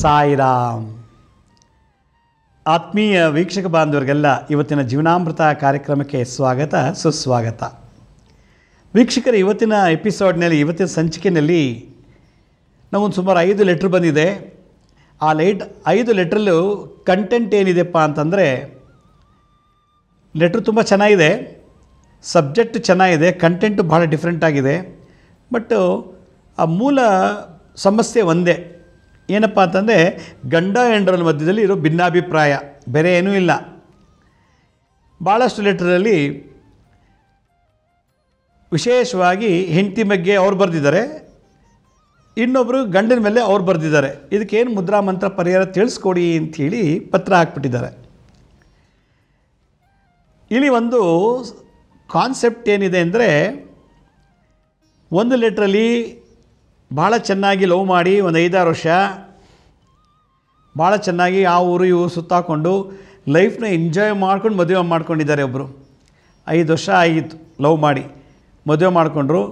ಸಾಯಿರಾಮ್ ಆತ್ಮೀಯ ವೀಕ್ಷಕ ಬಾಂಧವರಿಗೆಲ್ಲ ಇವತ್ತಿನ ಜೀವನಾಮೃತ ಕಾರ್ಯಕ್ರಮಕ್ಕೆ ಸ್ವಾಗತ ಸುಸ್ವಾಗತ ವೀಕ್ಷಕರ ಇವತ್ತಿನ ಎಪಿಸೋಡ್ನಲ್ಲಿ ಇವತ್ತಿನ ಸಂಚಿಕೆಯಲ್ಲಿ ನಮಗೊಂದು ಸುಮಾರು ಐದು ಲೆಟ್ರ್ ಬಂದಿದೆ ಆ ಲೈಟ್ ಐದು ಲೆಟ್ರಲ್ಲೂ ಕಂಟೆಂಟ್ ಏನಿದೆಪ್ಪ ಅಂತಂದರೆ ಲೆಟ್ರ್ ತುಂಬ ಚೆನ್ನಾಗಿದೆ ಸಬ್ಜೆಕ್ಟ್ ಚೆನ್ನಾಗಿದೆ ಕಂಟೆಂಟು ಭಾಳ ಡಿಫ್ರೆಂಟ್ ಆಗಿದೆ ಬಟ್ ಆ ಮೂಲ ಸಮಸ್ಯೆ ಒಂದೇ ಏನಪ್ಪ ಅಂತಂದರೆ ಗಂಡ ಹೆಂಡರ ಮಧ್ಯದಲ್ಲಿ ಇರೋ ಭಿನ್ನಾಭಿಪ್ರಾಯ ಬೇರೆ ಏನೂ ಇಲ್ಲ ಭಾಳಷ್ಟು ಲೆಟ್ರಲ್ಲಿ ವಿಶೇಷವಾಗಿ ಹೆಂಡತಿ ಬಗ್ಗೆ ಅವ್ರು ಬರೆದಿದ್ದಾರೆ ಇನ್ನೊಬ್ಬರು ಗಂಡನ ಮೇಲೆ ಅವ್ರು ಬರೆದಿದ್ದಾರೆ ಇದಕ್ಕೇನು ಮುದ್ರಾ ಮಂತ್ರ ಪರಿಹಾರ ತಿಳಿಸ್ಕೊಡಿ ಅಂಥೇಳಿ ಪತ್ರ ಹಾಕ್ಬಿಟ್ಟಿದ್ದಾರೆ ಇಲ್ಲಿ ಒಂದು ಕಾನ್ಸೆಪ್ಟ್ ಏನಿದೆ ಅಂದರೆ ಒಂದು ಲೆಟ್ರಲ್ಲಿ ಭಾಳ ಚೆನ್ನಾಗಿ ಲವ್ ಮಾಡಿ ಒಂದು ಐದಾರು ವರ್ಷ ಭಾಳ ಚೆನ್ನಾಗಿ ಆ ಊರು ಇವರು ಸುತ್ತಾಕೊಂಡು ಲೈಫ್ನ ಎಂಜಾಯ್ ಮಾಡ್ಕೊಂಡು ಮದುವೆ ಮಾಡ್ಕೊಂಡಿದ್ದಾರೆ ಒಬ್ಬರು ಐದು ವರ್ಷ ಆಗಿತ್ತು ಲವ್ ಮಾಡಿ ಮದುವೆ ಮಾಡಿಕೊಂಡ್ರು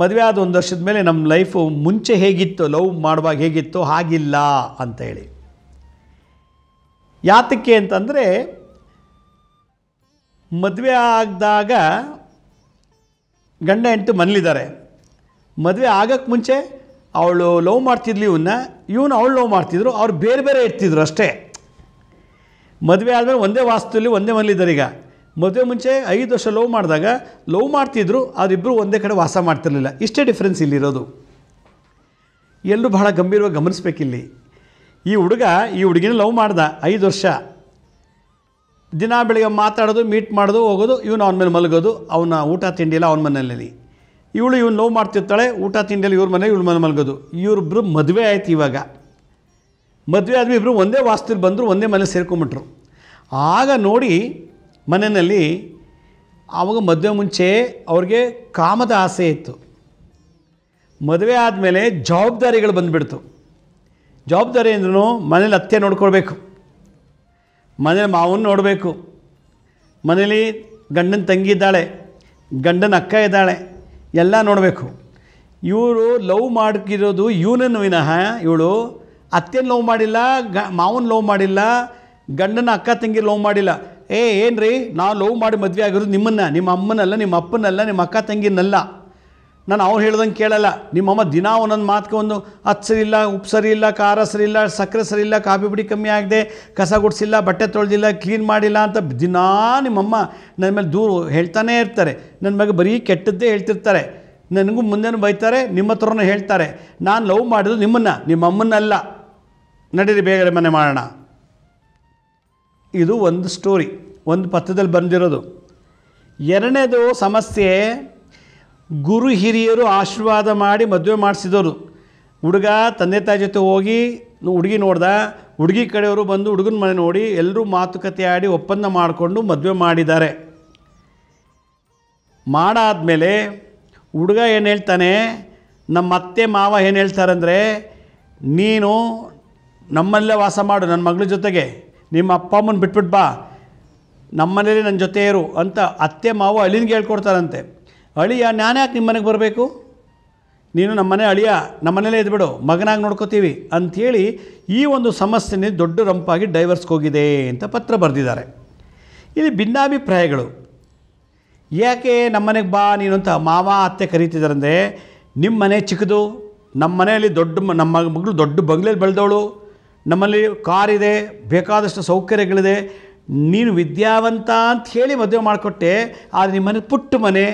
ಮದುವೆ ಆದ ಒಂದು ವರ್ಷದ ಮೇಲೆ ನಮ್ಮ ಲೈಫು ಮುಂಚೆ ಹೇಗಿತ್ತು ಲವ್ ಮಾಡುವಾಗ ಹೇಗಿತ್ತು ಹಾಗಿಲ್ಲ ಅಂತ ಹೇಳಿ ಯಾತಕ್ಕೆ ಅಂತಂದರೆ ಮದುವೆ ಆಗಿದಾಗ ಗಂಡ ಎಂಟು ಮನೇಲಿದ್ದಾರೆ ಮದುವೆ ಆಗಕ್ಕೆ ಮುಂಚೆ ಅವಳು ಲವ್ ಮಾಡ್ತಿದ್ಲು ಇವನ್ನ ಇವನು ಅವಳು ಲವ್ ಮಾಡ್ತಿದ್ರು ಅವ್ರು ಬೇರೆ ಬೇರೆ ಇರ್ತಿದ್ರು ಅಷ್ಟೇ ಮದುವೆ ಆದಮೇಲೆ ಒಂದೇ ವಾಸ್ತುಲಿ ಒಂದೇ ಮನೇಲಿದ್ದಾರೆ ಈಗ ಮದುವೆ ಮುಂಚೆ ಐದು ವರ್ಷ ಲವ್ ಮಾಡಿದಾಗ ಲವ್ ಮಾಡ್ತಿದ್ರು ಅವರಿಬ್ಬರು ಒಂದೇ ಕಡೆ ವಾಸ ಮಾಡ್ತಿರಲಿಲ್ಲ ಇಷ್ಟೇ ಡಿಫ್ರೆನ್ಸ್ ಇಲ್ಲಿರೋದು ಎಲ್ಲರೂ ಬಹಳ ಗಂಭೀರವಾಗಿ ಗಮನಿಸ್ಬೇಕಿಲ್ಲಿ ಈ ಹುಡುಗ ಈ ಹುಡುಗಿನ ಲವ್ ಮಾಡ್ದ ಐದು ವರ್ಷ ದಿನ ಬೆಳಿಗ್ಗೆ ಮಾತಾಡೋದು ಮೀಟ್ ಮಾಡೋದು ಹೋಗೋದು ಇವನು ಅವನ ಮೇಲೆ ಮಲಗೋದು ಅವನ ಊಟ ತಿಂಡಿಲ್ಲ ಅವನ ಮನೆಯಲ್ಲಿ ಇವಳು ಇವನು ಲವ್ ಮಾಡ್ತಿರ್ತಾಳೆ ಊಟ ತಿಂಡಿಯಲ್ಲಿ ಇವ್ರ ಮನೆ ಇವಳು ಮನೆ ಮಲಗೋದು ಇವ್ರಿಬ್ರು ಮದುವೆ ಆಯ್ತು ಇವಾಗ ಮದುವೆ ಆದ್ಮೇಲೆ ಇಬ್ಬರು ಒಂದೇ ವಾಸ್ತಿಲ್ ಬಂದರು ಒಂದೇ ಮನೆ ಸೇರ್ಕೊಂಬಿಟ್ರು ಆಗ ನೋಡಿ ಮನೆಯಲ್ಲಿ ಆವಾಗ ಮದುವೆ ಮುಂಚೆ ಅವ್ರಿಗೆ ಕಾಮದ ಆಸೆ ಇತ್ತು ಮದುವೆ ಆದಮೇಲೆ ಜವಾಬ್ದಾರಿಗಳು ಬಂದುಬಿಡ್ತು ಜವಾಬ್ದಾರಿ ಅಂದ್ರೂ ಮನೇಲಿ ಅತ್ತೆ ನೋಡ್ಕೊಳ್ಬೇಕು ಮನೇಲಿ ಮಾವನ ನೋಡಬೇಕು ಮನೇಲಿ ಗಂಡನ ತಂಗಿ ಇದ್ದಾಳೆ ಗಂಡನ ಅಕ್ಕ ಇದ್ದಾಳೆ ಎಲ್ಲ ನೋಡಬೇಕು ಇವರು ಲವ್ ಮಾಡ್ಕಿರೋದು ಇವನನ್ನು ವಿನಃ ಇವಳು ಅತ್ತೆನ ಲವ್ ಮಾಡಿಲ್ಲ ಗ ಮಾವನ ಲವ್ ಮಾಡಿಲ್ಲ ಗಂಡನ ಅಕ್ಕ ತಂಗಿ ಲವ್ ಮಾಡಿಲ್ಲ ಏ ಏನು ರೀ ನಾವು ಲವ್ ಮಾಡಿ ಮದುವೆ ಆಗಿರೋದು ನಿಮ್ಮನ್ನು ನಿಮ್ಮ ಅಮ್ಮನಲ್ಲ ನಿಮ್ಮ ಅಪ್ಪನಲ್ಲ ನಿಮ್ಮ ಅಕ್ಕ ತಂಗಿನಲ್ಲ ನಾನು ಅವ್ರು ಹೇಳ್ದಂಗೆ ಕೇಳಲ್ಲ ನಿಮ್ಮಮ್ಮ ದಿನ ಒಂದೊಂದು ಮಾತುಗೆ ಒಂದು ಹತ್ತು ಸರಿ ಇಲ್ಲ ಉಪ್ಪು ಸರಿ ಇಲ್ಲ ಖಾರ ಸರಿ ಇಲ್ಲ ಸಕ್ಕರೆ ಸರಿ ಇಲ್ಲ ಕಾಫಿ ಪುಡಿ ಕಮ್ಮಿ ಆಗಿದೆ ಕಸ ಗುಡಿಸಿಲ್ಲ ಬಟ್ಟೆ ತೊಳೆದಿಲ್ಲ ಕ್ಲೀನ್ ಮಾಡಿಲ್ಲ ಅಂತ ದಿನಾ ನಿಮ್ಮಮ್ಮ ನನ್ನ ಮೇಲೆ ದೂರು ಹೇಳ್ತಾನೇ ಇರ್ತಾರೆ ನನ್ನ ಮಗ ಬರೀ ಕೆಟ್ಟದ್ದೇ ಹೇಳ್ತಿರ್ತಾರೆ ನನಗೂ ಮುಂದೆನೂ ಬೈತಾರೆ ನಿಮ್ಮ ಹತ್ರನೂ ಹೇಳ್ತಾರೆ ನಾನು ಲವ್ ಮಾಡಿದ್ರು ನಿಮ್ಮನ್ನು ನಿಮ್ಮಮ್ಮನ್ನಲ್ಲ ನಡೀರಿ ಬೇಗನೆ ಮನೆ ಮಾಡೋಣ ಇದು ಒಂದು ಸ್ಟೋರಿ ಒಂದು ಪತ್ರದಲ್ಲಿ ಬಂದಿರೋದು ಎರಡನೇದು ಸಮಸ್ಯೆ ಗುರು ಹಿರಿಯರು ಆಶೀರ್ವಾದ ಮಾಡಿ ಮದುವೆ ಮಾಡಿಸಿದವರು ಹುಡುಗ ತಂದೆ ತಾಯಿ ಜೊತೆ ಹೋಗಿ ಹುಡುಗಿ ನೋಡ್ದ ಹುಡುಗಿ ಕಡೆಯವರು ಬಂದು ಹುಡುಗನ ಮನೆ ನೋಡಿ ಎಲ್ಲರೂ ಮಾತುಕತೆ ಆಡಿ ಒಪ್ಪಂದ ಮಾಡಿಕೊಂಡು ಮದುವೆ ಮಾಡಿದ್ದಾರೆ ಮಾಡಾದಮೇಲೆ ಹುಡುಗ ಏನು ಹೇಳ್ತಾನೆ ನಮ್ಮ ಅತ್ತೆ ಮಾವ ಏನು ಹೇಳ್ತಾರಂದರೆ ನೀನು ನಮ್ಮಲ್ಲೇ ವಾಸ ಮಾಡು ನನ್ನ ಮಗಳ ಜೊತೆಗೆ ನಿಮ್ಮ ಅಪ್ಪ ಅಮ್ಮನ ಬಿಟ್ಬಿಟ್ಟು ಬಾ ನಮ್ಮನೇಲಿ ನನ್ನ ಜೊತೆ ಇರು ಅಂತ ಅತ್ತೆ ಮಾವು ಅಲ್ಲಿಂದ ಹೇಳ್ಕೊಡ್ತಾರಂತೆ ಅಳಿಯ ನಾನು ಯಾಕೆ ನಿಮ್ಮ ಮನೆಗೆ ಬರಬೇಕು ನೀನು ನಮ್ಮ ಮನೆ ಅಳಿಯ ನಮ್ಮನೇಲೇ ಇದ್ಬಿಡು ಮಗನಾಗಿ ನೋಡ್ಕೋತೀವಿ ಅಂಥೇಳಿ ಈ ಒಂದು ಸಮಸ್ಯೆನೇ ದೊಡ್ಡ ರಂಪಾಗಿ ಡೈವರ್ಸ್ಗೆ ಹೋಗಿದೆ ಅಂತ ಪತ್ರ ಬರೆದಿದ್ದಾರೆ ಇಲ್ಲಿ ಭಿನ್ನಾಭಿಪ್ರಾಯಗಳು ಯಾಕೆ ಮನೆಗೆ ಬಾ ನೀನು ಅಂತ ಮಾವ ಅತ್ತೆ ಕರೀತಿದ್ದಾರಂದರೆ ನಿಮ್ಮ ಮನೆ ಚಿಕ್ಕದು ನಮ್ಮ ಮನೆಯಲ್ಲಿ ದೊಡ್ಡ ನಮ್ಮ ಮಗಳು ದೊಡ್ಡ ಬಂಗ್ಲೆಯಲ್ಲಿ ಬೆಳೆದವಳು ನಮ್ಮಲ್ಲಿ ಕಾರಿದೆ ಬೇಕಾದಷ್ಟು ಸೌಕರ್ಯಗಳಿದೆ ನೀನು ವಿದ್ಯಾವಂತ ಅಂತ ಹೇಳಿ ಮದುವೆ ಮಾಡಿಕೊಟ್ಟೆ ಆದರೆ ನಿಮ್ಮ ಮನೆ ಪುಟ್ಟ ಮನೆ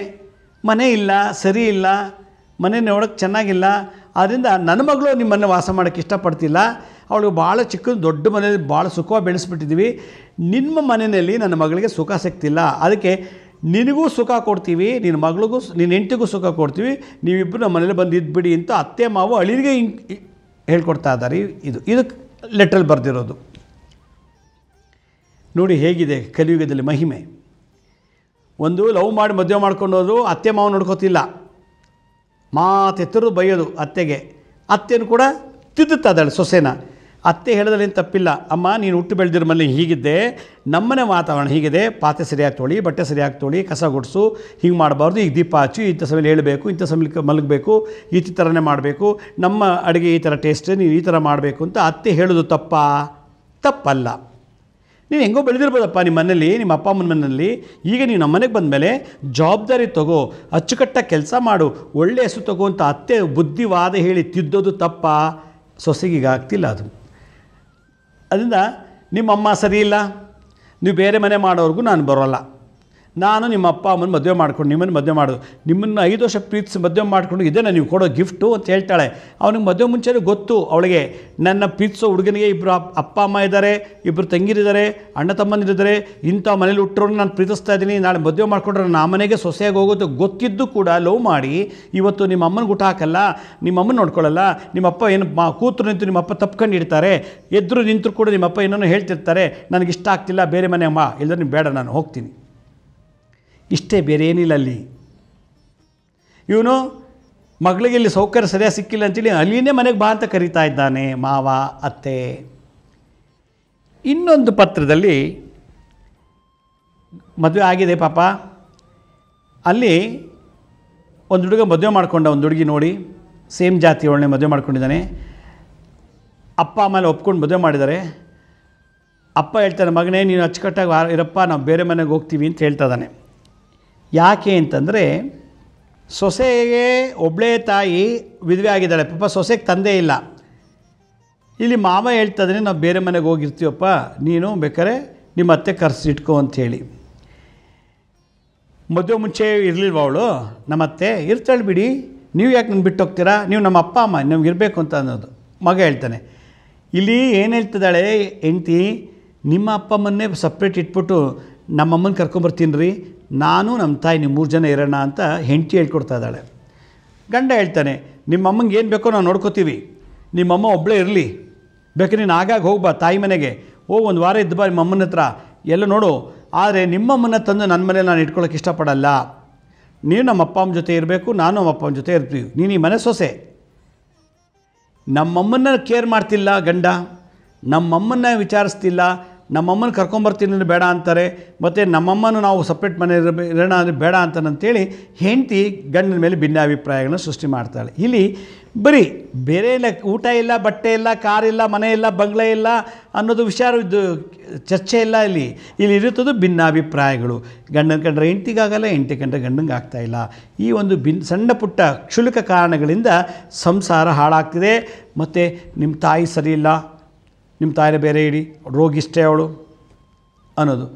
ಮನೆ ಇಲ್ಲ ಸರಿ ಇಲ್ಲ ಮನೆ ನೋಡೋಕ್ಕೆ ಚೆನ್ನಾಗಿಲ್ಲ ಆದ್ದರಿಂದ ನನ್ನ ಮಗಳು ನಿಮ್ಮನ್ನು ವಾಸ ಮಾಡೋಕ್ಕೆ ಇಷ್ಟಪಡ್ತಿಲ್ಲ ಅವಳಿಗೆ ಭಾಳ ಚಿಕ್ಕ ದೊಡ್ಡ ಮನೆಯಲ್ಲಿ ಭಾಳ ಸುಖ ಬೆಳೆಸ್ಬಿಟ್ಟಿದ್ದೀವಿ ನಿಮ್ಮ ಮನೆಯಲ್ಲಿ ನನ್ನ ಮಗಳಿಗೆ ಸುಖ ಸಿಗ್ತಿಲ್ಲ ಅದಕ್ಕೆ ನಿನಗೂ ಸುಖ ಕೊಡ್ತೀವಿ ನಿನ್ನ ಮಗಳಿಗೂ ನಿನ್ನ ಹೆಂಡತಿಗೂ ಸುಖ ಕೊಡ್ತೀವಿ ನೀವಿಬ್ಬರು ನಮ್ಮ ಮನೇಲಿ ಬಂದು ಇದ್ಬಿಡಿ ಅಂತ ಅತ್ತೆ ಮಾವು ಅಳಿರಿಗೆ ಹೇಳ್ಕೊಡ್ತಾ ಇದ್ದಾರೆ ಇದು ಇದಕ್ಕೆ ಲೆಟ್ರಲ್ಲಿ ಬರೆದಿರೋದು ನೋಡಿ ಹೇಗಿದೆ ಕಲಿಯುಗದಲ್ಲಿ ಮಹಿಮೆ ಒಂದು ಲವ್ ಮಾಡಿ ಮದುವೆ ಮಾಡ್ಕೊಂಡು ಅತ್ತೆ ಮಾವ ನೋಡ್ಕೋತಿಲ್ಲ ಮಾತೆತ್ತರು ಬೈಯೋದು ಅತ್ತೆಗೆ ಅತ್ತೆನೂ ಕೂಡ ತಿದ್ದುತ್ತಾದಳು ಸೊಸೆನ ಅತ್ತೆ ಹೇಳಿದ್ರೇನು ತಪ್ಪಿಲ್ಲ ಅಮ್ಮ ನೀನು ಹುಟ್ಟು ಬೆಳೆದಿರ ಮನೆ ಹೀಗಿದ್ದೆ ನಮ್ಮನೆ ವಾತಾವರಣ ಹೀಗಿದೆ ಪಾತ್ರೆ ಸರಿಯಾಗಿ ತೊಳಿ ಬಟ್ಟೆ ಸರಿಯಾಗಿ ತೊಳಿ ಕಸ ಗುಡಿಸು ಹಿಂಗೆ ಮಾಡಬಾರ್ದು ಈಗ ದೀಪ ಹಚ್ಚಿ ಇಂಥ ಸಮಯ ಹೇಳಬೇಕು ಇಂಥ ಸಮಯಕ್ಕೆ ಮಲಗಬೇಕು ಈ ಥರನೇ ಮಾಡಬೇಕು ನಮ್ಮ ಅಡುಗೆ ಈ ಥರ ಟೇಸ್ಟ್ ನೀನು ಈ ಥರ ಮಾಡಬೇಕು ಅಂತ ಅತ್ತೆ ಹೇಳೋದು ತಪ್ಪಾ ತಪ್ಪಲ್ಲ ನೀನು ಹೆಂಗೋ ಬೆಳೆದಿರ್ಬೋದಪ್ಪ ನಿಮ್ಮ ಮನೇಲಿ ನಿಮ್ಮ ಅಪ್ಪ ಅಮ್ಮನ ಮನೇಲಿ ಈಗ ನೀವು ನಮ್ಮ ಮನೆಗೆ ಬಂದಮೇಲೆ ಜವಾಬ್ದಾರಿ ತಗೋ ಅಚ್ಚುಕಟ್ಟಾಗಿ ಕೆಲಸ ಮಾಡು ಒಳ್ಳೆಯ ಹೆಸರು ತಗೋ ಅಂತ ಅತ್ತೆ ಬುದ್ಧಿವಾದ ಹೇಳಿ ತಿದ್ದೋದು ತಪ್ಪ ಸೊಸೆಗೀಗ ಆಗ್ತಿಲ್ಲ ಅದು ಅದರಿಂದ ನಿಮ್ಮಮ್ಮ ಸರಿ ಇಲ್ಲ ನೀವು ಬೇರೆ ಮನೆ ಮಾಡೋವ್ರಿಗೂ ನಾನು ಬರೋಲ್ಲ ನಾನು ನಿಮ್ಮ ಅಪ್ಪ ಅಮ್ಮನ ಮದುವೆ ಮಾಡ್ಕೊಂಡು ನಿಮ್ಮನ್ನು ಮದುವೆ ಮಾಡೋದು ನಿಮ್ಮನ್ನು ಐದು ವರ್ಷ ಪ್ರೀತಿಸಿ ಮದುವೆ ಮಾಡಿಕೊಂಡು ನಾನು ನೀವು ಕೊಡೋ ಗಿಫ್ಟು ಅಂತ ಹೇಳ್ತಾಳೆ ಅವನಿಗೆ ಮದುವೆ ಮುಂಚೆನೇ ಗೊತ್ತು ಅವಳಿಗೆ ನನ್ನ ಪ್ರೀತಿಸೋ ಹುಡುಗನಿಗೆ ಇಬ್ಬರು ಅಪ್ಪ ಅಮ್ಮ ಇದ್ದಾರೆ ಇಬ್ಬರು ತಂಗಿರಿದ್ದಾರೆ ಅಣ್ಣ ತಮ್ಮಂದಿರಿದ್ದಾರೆ ಇಂಥ ಮನೇಲಿ ಹುಟ್ಟರು ನಾನು ಪ್ರೀತಿಸ್ತಾ ಇದ್ದೀನಿ ನಾಳೆ ಮದುವೆ ಮಾಡಿಕೊಂಡ್ರೆ ನಾನು ಮನೆಗೆ ಸೊಸೆಯಾಗಿ ಹೋಗೋದು ಗೊತ್ತಿದ್ದು ಕೂಡ ಲವ್ ಮಾಡಿ ಇವತ್ತು ನಿಮ್ಮ ಅಮ್ಮನ ಗುಟ ಹಾಕಲ್ಲ ನಿಮ್ಮ ಅಮ್ಮನ ನೋಡ್ಕೊಳ್ಳಲ್ಲ ನಿಮ್ಮ ಅಪ್ಪ ಏನು ಮಾ ಕೂತರು ನಿಂತು ನಿಮ್ಮ ಅಪ್ಪ ತಪ್ಕೊಂಡು ಇಡ್ತಾರೆ ಎದ್ರು ನಿಂತರು ಕೂಡ ನಿಮ್ಮ ಅಪ್ಪ ಏನನ್ನೋ ಹೇಳ್ತಿರ್ತಾರೆ ನನಗಿಷ್ಟ ಆಗ್ತಿಲ್ಲ ಬೇರೆ ಮನೆ ಅಮ್ಮ ಇಲ್ಲದ್ರೆ ನೀವು ಬೇಡ ನಾನು ಹೋಗ್ತೀನಿ ಇಷ್ಟೇ ಬೇರೆ ಏನಿಲ್ಲ ಅಲ್ಲಿ ಇವನು ಮಗಳಿಗೆ ಇಲ್ಲಿ ಸೌಕರ್ಯ ಸರಿಯಾಗಿ ಸಿಕ್ಕಿಲ್ಲ ಅಂತೇಳಿ ಅಲ್ಲಿನೇ ಮನೆಗೆ ಬಾ ಅಂತ ಕರೀತಾ ಇದ್ದಾನೆ ಮಾವ ಅತ್ತೆ ಇನ್ನೊಂದು ಪತ್ರದಲ್ಲಿ ಮದುವೆ ಆಗಿದೆ ಪಾಪ ಅಲ್ಲಿ ಒಂದು ಹುಡುಗ ಮದುವೆ ಮಾಡ್ಕೊಂಡ ಒಂದು ಹುಡುಗಿ ನೋಡಿ ಸೇಮ್ ಜಾತಿ ಒಳ್ಳೆ ಮದುವೆ ಮಾಡ್ಕೊಂಡಿದ್ದಾನೆ ಅಪ್ಪ ಆಮೇಲೆ ಒಪ್ಕೊಂಡು ಮದುವೆ ಮಾಡಿದ್ದಾರೆ ಅಪ್ಪ ಹೇಳ್ತಾನೆ ಮಗನೇ ನೀನು ಅಚ್ಚುಕಟ್ಟಾಗಿ ಇರಪ್ಪ ನಾವು ಬೇರೆ ಮನೆಗೆ ಹೋಗ್ತೀವಿ ಅಂತ ಹೇಳ್ತಾ ಇದ್ದಾನೆ ಯಾಕೆ ಅಂತಂದರೆ ಸೊಸೆಗೆ ಒಬ್ಬಳೇ ತಾಯಿ ವಿಧವೆ ಆಗಿದ್ದಾಳೆ ಪಾಪ ಸೊಸೆಗೆ ತಂದೆ ಇಲ್ಲ ಇಲ್ಲಿ ಮಾಮ ಹೇಳ್ತಾಯಿದ್ರೆ ನಾವು ಬೇರೆ ಮನೆಗೆ ಹೋಗಿರ್ತೀವಪ್ಪ ನೀನು ಬೇಕಾರೆ ನಿಮ್ಮ ಅತ್ತೆ ಖರ್ಚು ಇಟ್ಕೊ ಅಂಥೇಳಿ ಮದುವೆ ಮುಂಚೆ ಇರಲಿಲ್ವ ಅವಳು ನಮ್ಮತ್ತೆ ಇರ್ತಾಳೆ ಬಿಡಿ ನೀವು ಯಾಕೆ ನನ್ನ ಬಿಟ್ಟು ಹೋಗ್ತೀರಾ ನೀವು ನಮ್ಮ ಅಪ್ಪ ಅಮ್ಮ ನಮ್ಗೆ ಇರಬೇಕು ಅಂತ ಅನ್ನೋದು ಮಗ ಹೇಳ್ತಾನೆ ಇಲ್ಲಿ ಏನು ಹೇಳ್ತಿದ್ದಾಳೆ ಹೆಂಡ್ತಿ ನಿಮ್ಮ ಅಪ್ಪ ಅಮ್ಮನ್ನೇ ಸಪ್ರೇಟ್ ಇಟ್ಬಿಟ್ಟು ನಮ್ಮಮ್ಮನ ಕರ್ಕೊಂಬರ್ತೀನಿ ರೀ ನಾನು ನಮ್ಮ ತಾಯಿ ನಿಮ್ಮ ಮೂರು ಜನ ಇರೋಣ ಅಂತ ಹೆಂಡತಿ ಹೇಳ್ಕೊಡ್ತಾ ಇದ್ದಾಳೆ ಗಂಡ ಹೇಳ್ತಾನೆ ನಿಮ್ಮಮ್ಮಂಗೆ ಏನು ಬೇಕೋ ನಾವು ನೋಡ್ಕೋತೀವಿ ನಿಮ್ಮಮ್ಮ ಒಬ್ಬಳೇ ಇರಲಿ ಬೇಕು ನೀನು ಆಗಾಗ ಹೋಗ್ಬಾ ತಾಯಿ ಮನೆಗೆ ಓ ಒಂದು ವಾರ ಇದ್ದು ಬಾ ನಿಮ್ಮಮ್ಮನ ಹತ್ರ ಎಲ್ಲ ನೋಡು ಆದರೆ ನಿಮ್ಮಮ್ಮನ ತಂದು ನನ್ನ ಮನೇಲಿ ನಾನು ಇಟ್ಕೊಳ್ಳೋಕೆ ಇಷ್ಟಪಡಲ್ಲ ನೀನು ನಮ್ಮ ಅಪ್ಪ ಅಮ್ಮ ಜೊತೆ ಇರಬೇಕು ನಾನು ನಮ್ಮ ಅಪ್ಪ ಅಮ್ಮ ಜೊತೆ ಇರ್ತೀವಿ ನೀನು ಈ ಮನೆ ಸೊಸೆ ನಮ್ಮಮ್ಮನ್ನ ಕೇರ್ ಮಾಡ್ತಿಲ್ಲ ಗಂಡ ನಮ್ಮಮ್ಮನ್ನ ವಿಚಾರಿಸ್ತಿಲ್ಲ ನಮ್ಮಮ್ಮನ ಕರ್ಕೊಂಬರ್ತೀನಿ ಬೇಡ ಅಂತಾರೆ ಮತ್ತು ನಮ್ಮಮ್ಮನೂ ನಾವು ಸಪ್ರೇಟ್ ಮನೆ ಇರೋಣ ಅಂದರೆ ಬೇಡ ಅಂತಾನಂತೇಳಿ ಹೆಂಡತಿ ಗಂಡನ ಮೇಲೆ ಭಿನ್ನಾಭಿಪ್ರಾಯಗಳನ್ನು ಸೃಷ್ಟಿ ಮಾಡ್ತಾಳೆ ಇಲ್ಲಿ ಬರೀ ಬೇರೆ ಇಲ್ಲ ಊಟ ಇಲ್ಲ ಬಟ್ಟೆ ಇಲ್ಲ ಕಾರಿಲ್ಲ ಮನೆ ಇಲ್ಲ ಬಂಗ್ಲೆ ಇಲ್ಲ ಅನ್ನೋದು ವಿಚಾರವಿದ್ದು ಚರ್ಚೆ ಇಲ್ಲ ಇಲ್ಲಿ ಇಲ್ಲಿ ಇರುತ್ತದು ಭಿನ್ನಾಭಿಪ್ರಾಯಗಳು ಗಂಡನ ಕಂಡ್ರೆ ಹೆಂಡ್ತಿಗಾಗಲ್ಲ ಹೆಂಡತಿ ಕಂಡ್ರೆ ಗಂಡಂಗೆ ಆಗ್ತಾಯಿಲ್ಲ ಈ ಒಂದು ಭಿನ್ ಸಣ್ಣ ಪುಟ್ಟ ಕ್ಷುಲ್ಕ ಕಾರಣಗಳಿಂದ ಸಂಸಾರ ಹಾಳಾಗ್ತಿದೆ ಮತ್ತು ನಿಮ್ಮ ತಾಯಿ ಸರಿಯಿಲ್ಲ ನಿಮ್ಮ ತಾಯಿನ ಬೇರೆ ಇಡಿ ರೋಗಿಷ್ಟೇ ಅವಳು ಅನ್ನೋದು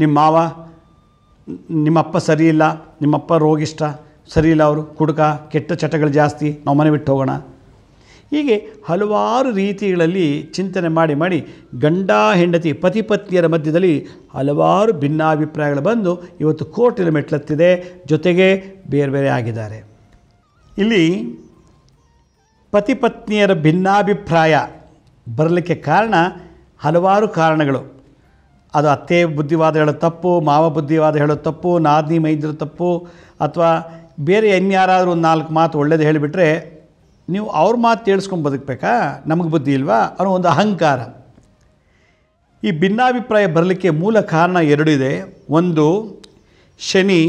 ನಿಮ್ಮ ಮಾವ ನಿಮ್ಮಪ್ಪ ಸರಿ ಇಲ್ಲ ನಿಮ್ಮಪ್ಪ ರೋಗಿಷ್ಟ ಸರಿ ಇಲ್ಲ ಅವರು ಕುಡುಕ ಕೆಟ್ಟ ಚಟಗಳು ಜಾಸ್ತಿ ನಾವು ಮನೆ ಬಿಟ್ಟು ಹೋಗೋಣ ಹೀಗೆ ಹಲವಾರು ರೀತಿಗಳಲ್ಲಿ ಚಿಂತನೆ ಮಾಡಿ ಮಾಡಿ ಗಂಡ ಹೆಂಡತಿ ಪತಿ ಪತ್ನಿಯರ ಮಧ್ಯದಲ್ಲಿ ಹಲವಾರು ಭಿನ್ನಾಭಿಪ್ರಾಯಗಳು ಬಂದು ಇವತ್ತು ಕೋರ್ಟಿನ ಮೆಟ್ಲತ್ತಿದೆ ಜೊತೆಗೆ ಬೇರೆ ಬೇರೆ ಆಗಿದ್ದಾರೆ ಇಲ್ಲಿ ಪತಿ ಪತ್ನಿಯರ ಭಿನ್ನಾಭಿಪ್ರಾಯ ಬರಲಿಕ್ಕೆ ಕಾರಣ ಹಲವಾರು ಕಾರಣಗಳು ಅದು ಅತ್ತೆ ಬುದ್ಧಿವಾದ ಹೇಳೋ ತಪ್ಪು ಮಾವ ಬುದ್ಧಿವಾದ ಹೇಳೋ ತಪ್ಪು ನಾದಿನಿ ಮೈದ್ರ ತಪ್ಪು ಅಥವಾ ಬೇರೆ ಇನ್ಯಾರಾದರೂ ಒಂದು ನಾಲ್ಕು ಮಾತು ಒಳ್ಳೇದು ಹೇಳಿಬಿಟ್ರೆ ನೀವು ಅವ್ರ ಮಾತು ತೇಳಿಸ್ಕೊಂಡು ಬದುಕಬೇಕಾ ನಮಗೆ ಬುದ್ಧಿ ಇಲ್ವಾ ಅನ್ನೋ ಒಂದು ಅಹಂಕಾರ ಈ ಭಿನ್ನಾಭಿಪ್ರಾಯ ಬರಲಿಕ್ಕೆ ಮೂಲ ಕಾರಣ ಎರಡಿದೆ ಒಂದು ಶನಿ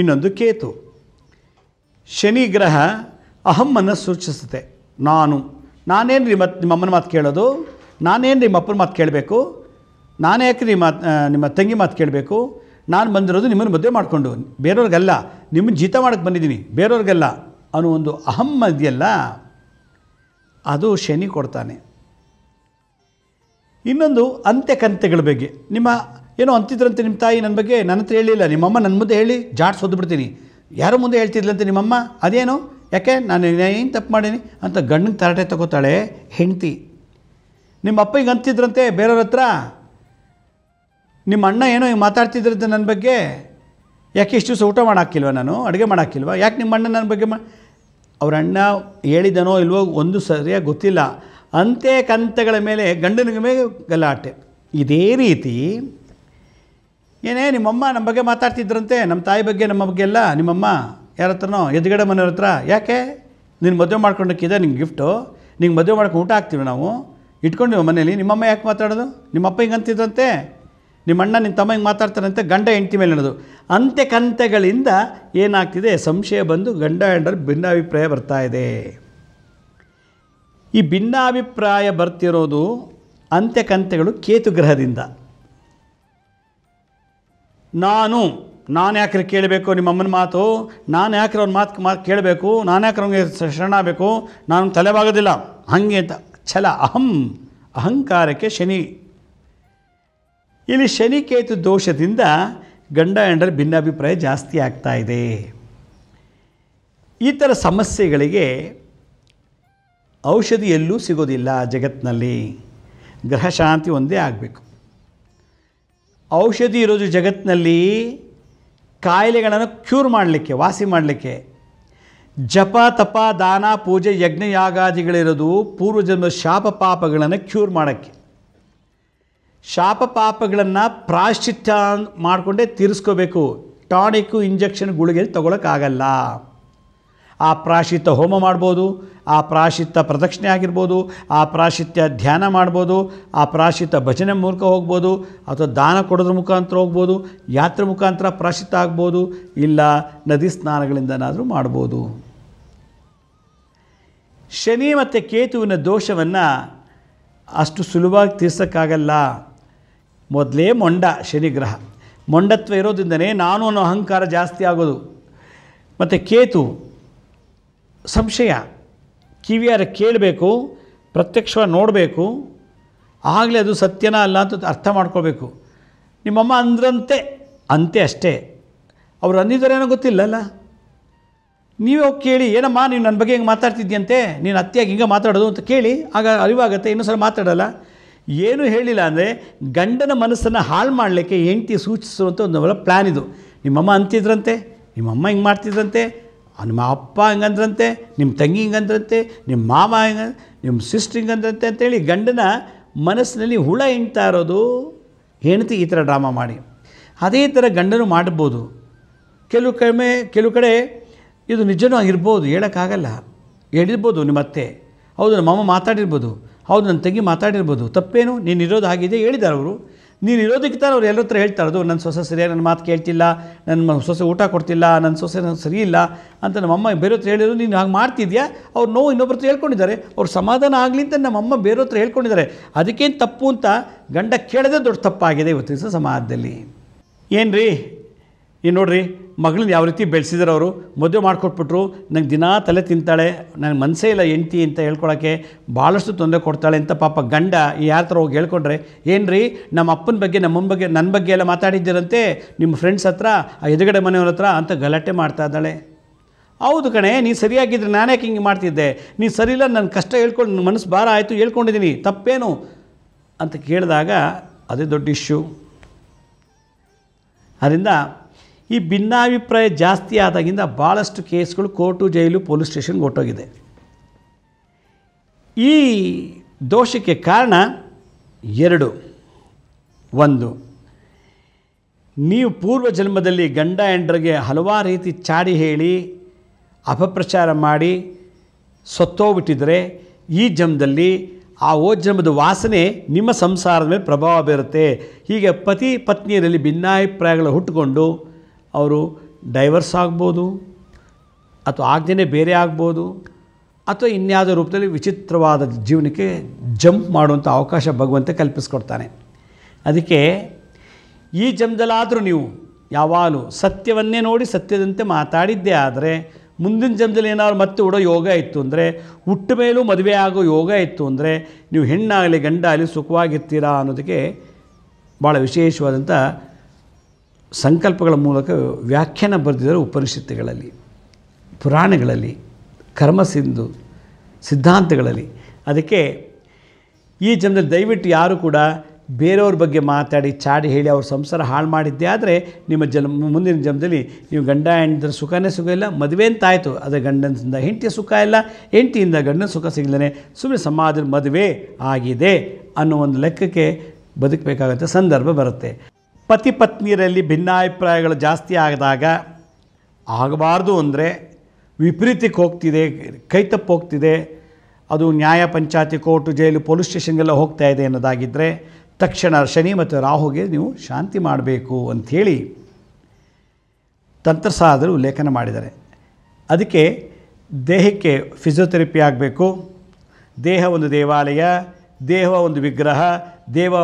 ಇನ್ನೊಂದು ಕೇತು ಶನಿ ಗ್ರಹ ಅಹಮ್ಮನ್ನು ಸೂಚಿಸುತ್ತೆ ನಾನು ನಾನೇನು ರೀ ಮತ್ತು ನಿಮ್ಮ ಅಮ್ಮನ ಮಾತು ಕೇಳೋದು ನಾನೇನು ನಿಮ್ಮ ಅಪ್ಪನ ಮಾತು ಕೇಳಬೇಕು ನಾನು ಯಾಕೆ ರೀ ಮಾತು ನಿಮ್ಮ ತಂಗಿ ಮಾತು ಕೇಳಬೇಕು ನಾನು ಬಂದಿರೋದು ನಿಮ್ಮನ್ನು ಮದುವೆ ಮಾಡಿಕೊಂಡು ಬೇರೆಯವ್ರಿಗೆಲ್ಲ ನಿಮ್ಮನ್ನು ಜೀತ ಮಾಡೋಕ್ಕೆ ಬಂದಿದ್ದೀನಿ ಬೇರೆಯವ್ರಿಗಲ್ಲ ಅನ್ನೋ ಒಂದು ಅಹಮ್ಮ ಇದೆಯಲ್ಲ ಅದು ಶನಿ ಕೊಡ್ತಾನೆ ಇನ್ನೊಂದು ಕಂತೆಗಳ ಬಗ್ಗೆ ನಿಮ್ಮ ಏನೋ ಅಂತಿದ್ರಂತೆ ನಿಮ್ಮ ತಾಯಿ ನನ್ನ ಬಗ್ಗೆ ನನ್ನ ಹತ್ರ ಹೇಳಿಲ್ಲ ನಿಮ್ಮಮ್ಮ ನನ್ನ ಮುಂದೆ ಹೇಳಿ ಜಾಡ್ಸ್ ಬಿಡ್ತೀನಿ ಯಾರ ಮುಂದೆ ಹೇಳ್ತಿದ್ಲಂತೆ ನಿಮ್ಮಮ್ಮ ಅದೇನು ಯಾಕೆ ನಾನು ಏನು ತಪ್ಪು ಮಾಡೀನಿ ಅಂತ ಗಂಡನ ತರಾಟೆ ತಗೋತಾಳೆ ಹೆಂಡ್ತಿ ನಿಮ್ಮ ಅಪ್ಪ ಹಿಂಗೆ ಅಂತಿದ್ರಂತೆ ಬೇರೆಯವ್ರ ಹತ್ರ ನಿಮ್ಮ ಅಣ್ಣ ಏನೋ ಹಿಂಗೆ ಮಾತಾಡ್ತಿದ್ರಂತೆ ನನ್ನ ಬಗ್ಗೆ ಯಾಕೆ ಇಷ್ಟು ದಿವಸ ಊಟ ಮಾಡೋಕ್ಕಿಲ್ವ ನಾನು ಅಡುಗೆ ಮಾಡೋಕ್ಕಿಲ್ವ ಯಾಕೆ ನಿಮ್ಮ ಅಣ್ಣ ನನ್ನ ಬಗ್ಗೆ ಮಾ ಅವ್ರ ಅಣ್ಣ ಹೇಳಿದನೋ ಇಲ್ವೋ ಒಂದು ಸರಿಯಾಗಿ ಗೊತ್ತಿಲ್ಲ ಅಂತೆ ಕಂತೆಗಳ ಮೇಲೆ ಗಂಡನಿಗೆ ಮೇಲೆ ಗಲಾಟೆ ಇದೇ ರೀತಿ ಏನೇ ನಿಮ್ಮಮ್ಮ ನಮ್ಮ ಬಗ್ಗೆ ಮಾತಾಡ್ತಿದ್ರಂತೆ ನಮ್ಮ ತಾಯಿ ಬಗ್ಗೆ ನಮ್ಮ ಬಗ್ಗೆ ಎಲ್ಲ ನಿಮ್ಮಮ್ಮ ಯಾರ ಹತ್ರನೋ ಎದುಗಡೆ ಮನೆಯವ್ರ ಹತ್ರ ಯಾಕೆ ನೀನು ಮದುವೆ ಮಾಡ್ಕೊಂಡಕ್ಕಿದೆ ನಿಂಗೆ ಗಿಫ್ಟು ನಿಂಗೆ ಮದುವೆ ಮಾಡ್ಕೊಂಡು ಊಟ ಹಾಕ್ತೀವಿ ನಾವು ಇಟ್ಕೊಂಡಿವ ಮನೇಲಿ ನಿಮ್ಮಮ್ಮ ಯಾಕೆ ಮಾತಾಡೋದು ನಿಮ್ಮಪ್ಪ ಹಿಂಗೆ ಅಂತಿದ್ದಂತೆ ನಿಮ್ಮ ಅಣ್ಣ ನಿಮ್ಮ ತಮ್ಮ ಹಿಂಗೆ ಮಾತಾಡ್ತಾರಂತೆ ಗಂಡ ಹೆಂಡ್ತಿ ಮೇಲೆ ನಡೋದು ಅಂತೆ ಕಂತೆಗಳಿಂದ ಏನಾಗ್ತಿದೆ ಸಂಶಯ ಬಂದು ಗಂಡ ಹೆಂಡರು ಭಿನ್ನಾಭಿಪ್ರಾಯ ಬರ್ತಾ ಇದೆ ಈ ಭಿನ್ನಾಭಿಪ್ರಾಯ ಬರ್ತಿರೋದು ಅಂತ್ಯಕಂತೆಗಳು ಕೇತುಗ್ರಹದಿಂದ ನಾನು ನಾನು ಯಾಕ್ರೆ ಕೇಳಬೇಕು ನಿಮ್ಮ ಅಮ್ಮನ ಮಾತು ನಾನು ಯಾಕ್ರೆ ಅವ್ನ ಮಾತು ಮಾತು ಕೇಳಬೇಕು ನಾನು ಯಾಕ್ರೆ ಅವ್ನಿಗೆ ಶರಣಾಗಬೇಕು ನಾನು ತಲೆಬಾಗೋದಿಲ್ಲ ಹಾಗೆ ಅಂತ ಛಲ ಅಹಂ ಅಹಂಕಾರಕ್ಕೆ ಶನಿ ಇಲ್ಲಿ ಶನಿ ಕೇತು ದೋಷದಿಂದ ಗಂಡ ಹೆಂಡರ ಭಿನ್ನಾಭಿಪ್ರಾಯ ಜಾಸ್ತಿ ಆಗ್ತಾ ಇದೆ ಈ ಥರ ಸಮಸ್ಯೆಗಳಿಗೆ ಔಷಧಿ ಎಲ್ಲೂ ಸಿಗೋದಿಲ್ಲ ಜಗತ್ತಿನಲ್ಲಿ ಗ್ರಹಶಾಂತಿ ಶಾಂತಿ ಒಂದೇ ಆಗಬೇಕು ಔಷಧಿ ಇರೋದು ಜಗತ್ತಿನಲ್ಲಿ ಕಾಯಿಲೆಗಳನ್ನು ಕ್ಯೂರ್ ಮಾಡಲಿಕ್ಕೆ ವಾಸಿ ಮಾಡಲಿಕ್ಕೆ ಜಪ ತಪ ದಾನ ಪೂಜೆ ಯಜ್ಞಯಾಗಾದಿಗಳಿರೋದು ಪೂರ್ವಜನ್ಮ ಶಾಪ ಪಾಪಗಳನ್ನು ಕ್ಯೂರ್ ಮಾಡೋಕ್ಕೆ ಶಾಪ ಪಾಪಗಳನ್ನು ಪ್ರಾಶ್ಚಿತ್ಯ ಮಾಡಿಕೊಂಡೇ ತೀರಿಸ್ಕೋಬೇಕು ಟಾನಿಕ್ಕು ಇಂಜೆಕ್ಷನ್ ಗುಳಿಗೆಯಲ್ಲಿ ತೊಗೊಳಕ್ಕಾಗಲ್ಲ ಆ ಪ್ರಾಶಿತ್ಯ ಹೋಮ ಮಾಡ್ಬೋದು ಆ ಪ್ರಾಶಿತ್ಯ ಪ್ರದಕ್ಷಿಣೆ ಆಗಿರ್ಬೋದು ಆ ಪ್ರಾಶಿತ್ಯ ಧ್ಯಾನ ಮಾಡ್ಬೋದು ಆ ಪ್ರಾಶಿತ ಭಜನೆ ಮೂಲಕ ಹೋಗ್ಬೋದು ಅಥವಾ ದಾನ ಕೊಡೋದ್ರ ಮುಖಾಂತರ ಹೋಗ್ಬೋದು ಯಾತ್ರೆ ಮುಖಾಂತರ ಪ್ರಾಶಿತ್ಯ ಆಗ್ಬೋದು ಇಲ್ಲ ನದಿ ಸ್ನಾನಗಳಿಂದನಾದರೂ ಮಾಡ್ಬೋದು ಶನಿ ಮತ್ತು ಕೇತುವಿನ ದೋಷವನ್ನು ಅಷ್ಟು ಸುಲಭವಾಗಿ ತೀರ್ಸೋಕ್ಕಾಗಲ್ಲ ಮೊದಲೇ ಮೊಂಡ ಶನಿಗ್ರಹ ಮೊಂಡತ್ವ ಇರೋದ್ರಿಂದನೇ ನಾನು ಅನ್ನೋ ಅಹಂಕಾರ ಜಾಸ್ತಿ ಆಗೋದು ಮತ್ತು ಕೇತು ಸಂಶಯ ಕಿವಿಯಾರ ಕೇಳಬೇಕು ಪ್ರತ್ಯಕ್ಷವಾಗಿ ನೋಡಬೇಕು ಆಗಲೇ ಅದು ಸತ್ಯನ ಅಲ್ಲ ಅಂತ ಅರ್ಥ ಮಾಡ್ಕೋಬೇಕು ನಿಮ್ಮಮ್ಮ ಅಂದ್ರಂತೆ ಅಂತೆ ಅಷ್ಟೇ ಅವ್ರು ಏನೋ ಗೊತ್ತಿಲ್ಲಲ್ಲ ನೀವೇ ಕೇಳಿ ಏನಮ್ಮ ನೀವು ನನ್ನ ಬಗ್ಗೆ ಹಿಂಗೆ ಮಾತಾಡ್ತಿದ್ಯಂತೆ ನೀನು ಅತ್ತಿಯಾಗಿ ಹಿಂಗೆ ಮಾತಾಡೋದು ಅಂತ ಕೇಳಿ ಆಗ ಅರಿವಾಗುತ್ತೆ ಇನ್ನೂ ಸಲ ಮಾತಾಡಲ್ಲ ಏನೂ ಹೇಳಿಲ್ಲ ಅಂದರೆ ಗಂಡನ ಮನಸ್ಸನ್ನು ಹಾಳು ಮಾಡಲಿಕ್ಕೆ ಹೆಂಡ್ತಿ ಸೂಚಿಸುವಂಥ ಒಂದು ಪ್ಲ್ಯಾನ್ ಇದು ನಿಮ್ಮಮ್ಮ ಅಂತಿದ್ರಂತೆ ನಿಮ್ಮಮ್ಮ ಹಿಂಗೆ ಮಾಡ್ತಿದ್ರಂತೆ ನಿಮ್ಮ ಅಪ್ಪ ಹಿಂಗಂದ್ರಂತೆ ನಿಮ್ಮ ತಂಗಿ ಹಿಂಗಂದ್ರಂತೆ ನಿಮ್ಮ ಮಾಮ ಹಿಂಗ ನಿಮ್ಮ ಸಿಸ್ಟ್ರ್ ಹಿಂಗಂದ್ರಂತೆ ಅಂತೇಳಿ ಗಂಡನ ಮನಸ್ಸಿನಲ್ಲಿ ಹುಳ ಹಿಂಡ್ತಾ ಇರೋದು ಹೆಂಡತಿ ಈ ಥರ ಡ್ರಾಮಾ ಮಾಡಿ ಅದೇ ಥರ ಗಂಡನು ಮಾಡ್ಬೋದು ಕೆಲವು ಕಡಿಮೆ ಕೆಲವು ಕಡೆ ಇದು ನಿಜನೂ ಆಗಿರ್ಬೋದು ಹೇಳೋಕ್ಕಾಗಲ್ಲ ಹೇಳಿರ್ಬೋದು ನಿಮ್ಮ ಅತ್ತೆ ಹೌದು ನಮ್ಮ ಮಾತಾಡಿರ್ಬೋದು ಹೌದು ನನ್ನ ತಂಗಿ ಮಾತಾಡಿರ್ಬೋದು ತಪ್ಪೇನು ನೀನು ಇರೋದು ಆಗಿದೆ ಹೇಳಿದ್ದಾರೆ ಅವರು ನೀನು ಇರೋದಕ್ಕೆ ತಾನು ಅವ್ರು ಎಲ್ಲರ ಹತ್ರ ಹೇಳ್ತಾ ಇರೋದು ನನ್ನ ಸೊಸೆ ಸರಿಯಾಗಿ ನನ್ನ ಮಾತು ಕೇಳ್ತಿಲ್ಲ ನನ್ನ ಸೊಸೆ ಊಟ ಕೊಡ್ತಿಲ್ಲ ನನ್ನ ಸೊಸೆ ನಾನು ಸರಿ ಇಲ್ಲ ಅಂತ ನಮ್ಮಮ್ಮ ಬೇರೆ ಹತ್ರ ಹೇಳಿದ್ರು ನೀನು ಹಾಗೆ ಮಾಡ್ತಿದ್ಯಾ ಅವ್ರು ನೋವು ಇನ್ನೊಬ್ಬರ ಹತ್ರ ಹೇಳ್ಕೊಂಡಿದ್ದಾರೆ ಅವ್ರು ಸಮಾಧಾನ ಆಗಲಿ ಅಂತ ನಮ್ಮಮ್ಮ ಬೇರೆ ಹತ್ರ ಹೇಳ್ಕೊಂಡಿದ್ದಾರೆ ಅದಕ್ಕೇನು ತಪ್ಪು ಅಂತ ಗಂಡ ಕೇಳದೆ ದೊಡ್ಡ ತಪ್ಪಾಗಿದೆ ಇವತ್ತಿನ ಸಮಾಜದಲ್ಲಿ ಏನು ರೀ ಏನು ನೋಡಿರಿ ಮಗಳನ್ನ ಯಾವ ರೀತಿ ಬೆಳೆಸಿದ್ರು ಅವರು ಮದುವೆ ಮಾಡಿಕೊಟ್ಬಿಟ್ರು ನಂಗೆ ದಿನಾ ತಲೆ ತಿಂತಾಳೆ ನನಗೆ ಮನಸ್ಸೇ ಇಲ್ಲ ಎಂಟಿ ಅಂತ ಹೇಳ್ಕೊಳಕ್ಕೆ ಭಾಳಷ್ಟು ತೊಂದರೆ ಕೊಡ್ತಾಳೆ ಅಂತ ಪಾಪ ಗಂಡ ಯಾರ ಥರ ಹೋಗಿ ಹೇಳ್ಕೊಂಡ್ರೆ ಏನು ರೀ ನಮ್ಮ ಅಪ್ಪನ ಬಗ್ಗೆ ನಮ್ಮ ಬಗ್ಗೆ ನನ್ನ ಬಗ್ಗೆ ಎಲ್ಲ ಮಾತಾಡಿದ್ದೀರಂತೆ ನಿಮ್ಮ ಫ್ರೆಂಡ್ಸ್ ಹತ್ರ ಆ ಎದುರುಗಡೆ ಮನೆಯವ್ರ ಹತ್ರ ಅಂತ ಗಲಾಟೆ ಮಾಡ್ತಾ ಇದ್ದಾಳೆ ಹೌದು ಕಣೆ ನೀನು ಸರಿಯಾಗಿದ್ದರೆ ಯಾಕೆ ಹಿಂಗೆ ಮಾಡ್ತಿದ್ದೆ ನೀನು ಸರಿಯಿಲ್ಲ ನನ್ನ ಕಷ್ಟ ಹೇಳ್ಕೊಂಡು ನನ್ನ ಮನಸ್ಸು ಭಾರ ಆಯಿತು ಹೇಳ್ಕೊಂಡಿದ್ದೀನಿ ತಪ್ಪೇನು ಅಂತ ಕೇಳಿದಾಗ ಅದೇ ದೊಡ್ಡ ಇಶ್ಯೂ ಅದರಿಂದ ಈ ಭಿನ್ನಾಭಿಪ್ರಾಯ ಜಾಸ್ತಿ ಆದಾಗಿಂದ ಭಾಳಷ್ಟು ಕೇಸ್ಗಳು ಕೋರ್ಟು ಜೈಲು ಪೊಲೀಸ್ ಸ್ಟೇಷನ್ಗೆ ಹೊಟ್ಟೋಗಿದೆ ಈ ದೋಷಕ್ಕೆ ಕಾರಣ ಎರಡು ಒಂದು ನೀವು ಪೂರ್ವ ಜನ್ಮದಲ್ಲಿ ಗಂಡ ಹೆಂಡರಿಗೆ ಹಲವಾರು ರೀತಿ ಚಾಡಿ ಹೇಳಿ ಅಪಪ್ರಚಾರ ಮಾಡಿ ಸತ್ತೋಗ್ಬಿಟ್ಟಿದ್ರೆ ಈ ಜನ್ಮದಲ್ಲಿ ಆ ಓ ಜನ್ಮದ ವಾಸನೆ ನಿಮ್ಮ ಸಂಸಾರದ ಮೇಲೆ ಪ್ರಭಾವ ಬೀರುತ್ತೆ ಹೀಗೆ ಪತಿ ಪತ್ನಿಯರಲ್ಲಿ ಭಿನ್ನಾಭಿಪ್ರಾಯಗಳು ಹುಟ್ಟುಕೊಂಡು ಅವರು ಡೈವರ್ಸ್ ಆಗ್ಬೋದು ಅಥವಾ ಆಗ್ದೇ ಬೇರೆ ಆಗ್ಬೋದು ಅಥವಾ ಇನ್ಯಾವುದೋ ರೂಪದಲ್ಲಿ ವಿಚಿತ್ರವಾದ ಜೀವನಕ್ಕೆ ಜಂಪ್ ಮಾಡುವಂಥ ಅವಕಾಶ ಭಗವಂತ ಕಲ್ಪಿಸ್ಕೊಡ್ತಾನೆ ಅದಕ್ಕೆ ಈ ಜನ್ಮದಲ್ಲಾದರೂ ನೀವು ಯಾವಾಗಲೂ ಸತ್ಯವನ್ನೇ ನೋಡಿ ಸತ್ಯದಂತೆ ಮಾತಾಡಿದ್ದೇ ಆದರೆ ಮುಂದಿನ ಜನ್ಮದಲ್ಲಿ ಏನಾದ್ರು ಮತ್ತೆ ಉಡೋ ಯೋಗ ಇತ್ತು ಅಂದರೆ ಹುಟ್ಟ ಮೇಲೂ ಮದುವೆ ಆಗೋ ಯೋಗ ಇತ್ತು ಅಂದರೆ ನೀವು ಹೆಣ್ಣಾಗಲಿ ಗಂಡ ಆಗಲಿ ಸುಖವಾಗಿರ್ತೀರಾ ಅನ್ನೋದಕ್ಕೆ ಭಾಳ ವಿಶೇಷವಾದಂಥ ಸಂಕಲ್ಪಗಳ ಮೂಲಕ ವ್ಯಾಖ್ಯಾನ ಬರೆದಿದ್ದಾರೆ ಉಪನಿಷತ್ತುಗಳಲ್ಲಿ ಪುರಾಣಗಳಲ್ಲಿ ಕರ್ಮ ಸಿಂಧು ಸಿದ್ಧಾಂತಗಳಲ್ಲಿ ಅದಕ್ಕೆ ಈ ಜನ್ಮದಲ್ಲಿ ದಯವಿಟ್ಟು ಯಾರು ಕೂಡ ಬೇರೆಯವ್ರ ಬಗ್ಗೆ ಮಾತಾಡಿ ಚಾಡಿ ಹೇಳಿ ಅವ್ರ ಸಂಸಾರ ಹಾಳು ಮಾಡಿದ್ದೇ ಆದರೆ ನಿಮ್ಮ ಜನ್ಮ ಮುಂದಿನ ಜನ್ಮದಲ್ಲಿ ನೀವು ಗಂಡ ಹೆಂಡತಿರ ಸುಖನೇ ಸುಖ ಇಲ್ಲ ಮದುವೆ ಅಂತ ಆಯಿತು ಅದೇ ಗಂಡನಿಂದ ಹೆಂಡತಿಯ ಸುಖ ಇಲ್ಲ ಹೆಂಡತಿಯಿಂದ ಗಂಡನ ಸುಖ ಸಿಗಲೇ ಸುಮ್ಮನೆ ಸಮಾಜದ ಮದುವೆ ಆಗಿದೆ ಅನ್ನೋ ಒಂದು ಲೆಕ್ಕಕ್ಕೆ ಬದುಕಬೇಕಾಗುತ್ತೆ ಸಂದರ್ಭ ಬರುತ್ತೆ ಪತಿ ಪತ್ನಿಯರಲ್ಲಿ ಭಿನ್ನಾಭಿಪ್ರಾಯಗಳು ಜಾಸ್ತಿ ಆಗದಾಗ ಆಗಬಾರ್ದು ಅಂದರೆ ವಿಪರೀತಕ್ಕೆ ಹೋಗ್ತಿದೆ ಕೈ ಹೋಗ್ತಿದೆ ಅದು ನ್ಯಾಯ ಪಂಚಾಯತಿ ಕೋರ್ಟು ಜೈಲು ಪೊಲೀಸ್ ಸ್ಟೇಷನ್ಗೆಲ್ಲ ಹೋಗ್ತಾ ಇದೆ ಅನ್ನೋದಾಗಿದ್ದರೆ ತಕ್ಷಣ ಶನಿ ಮತ್ತು ರಾಹುಗೆ ನೀವು ಶಾಂತಿ ಮಾಡಬೇಕು ಅಂಥೇಳಿ ತಂತ್ರಸಾದರು ಉಲ್ಲೇಖನ ಮಾಡಿದ್ದಾರೆ ಅದಕ್ಕೆ ದೇಹಕ್ಕೆ ಫಿಸಿಯೋಥೆರಪಿ ಆಗಬೇಕು ದೇಹ ಒಂದು ದೇವಾಲಯ ದೇಹ ಒಂದು ವಿಗ್ರಹ ದೇವ